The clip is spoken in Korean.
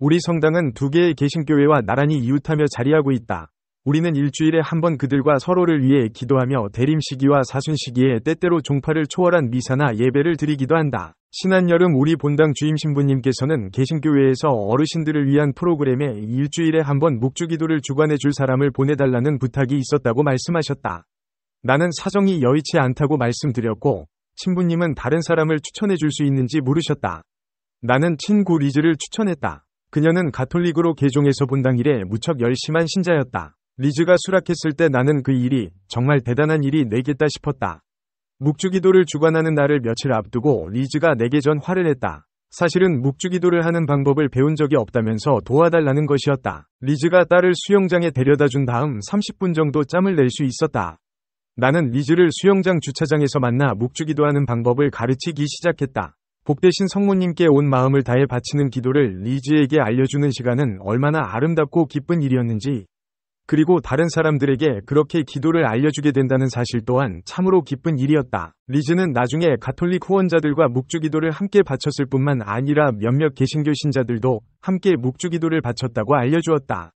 우리 성당은 두 개의 개신교회와 나란히 이웃하며 자리하고 있다. 우리는 일주일에 한 번 그들과 서로를 위해 기도하며 대림 시기와 사순 시기에 때때로 종파를 초월한 미사나 예배를 드리기도 한다. 지난 여름 우리 본당 주임 신부님께서는 개신교회에서 어르신들을 위한 프로그램에 일주일에 한번 묵주기도를 주관해 줄 사람을 보내달라는 부탁이 있었다고 말씀하셨다. 나는 사정이 여의치 않다고 말씀드렸고 신부님은 다른 사람을 추천해 줄 수 있는지 물으셨다. 나는 친구 리즈를 추천했다. 그녀는 가톨릭으로 개종해서 본당일에 무척 열심한 신자였다. 리즈가 수락했을 때 나는 그 일이 정말 대단한 일이 내겠다 싶었다. 묵주기도를 주관하는 날을 며칠 앞두고 리즈가 내게 전화를 했다. 사실은 묵주기도를 하는 방법을 배운 적이 없다면서 도와달라는 것이었다. 리즈가 딸을 수영장에 데려다 준 다음 30분 정도 짬을 낼 수 있었다. 나는 리즈를 수영장 주차장에서 만나 묵주기도하는 방법을 가르치기 시작했다. 복되신 성모님께 온 마음을 다해 바치는 기도를 리즈에게 알려주는 시간은 얼마나 아름답고 기쁜 일이었는지, 그리고 다른 사람들에게 그렇게 기도를 알려주게 된다는 사실 또한 참으로 기쁜 일이었다. 리즈는 나중에 가톨릭 후원자들과 묵주기도를 함께 바쳤을 뿐만 아니라 몇몇 개신교 신자들도 함께 묵주기도를 바쳤다고 알려주었다.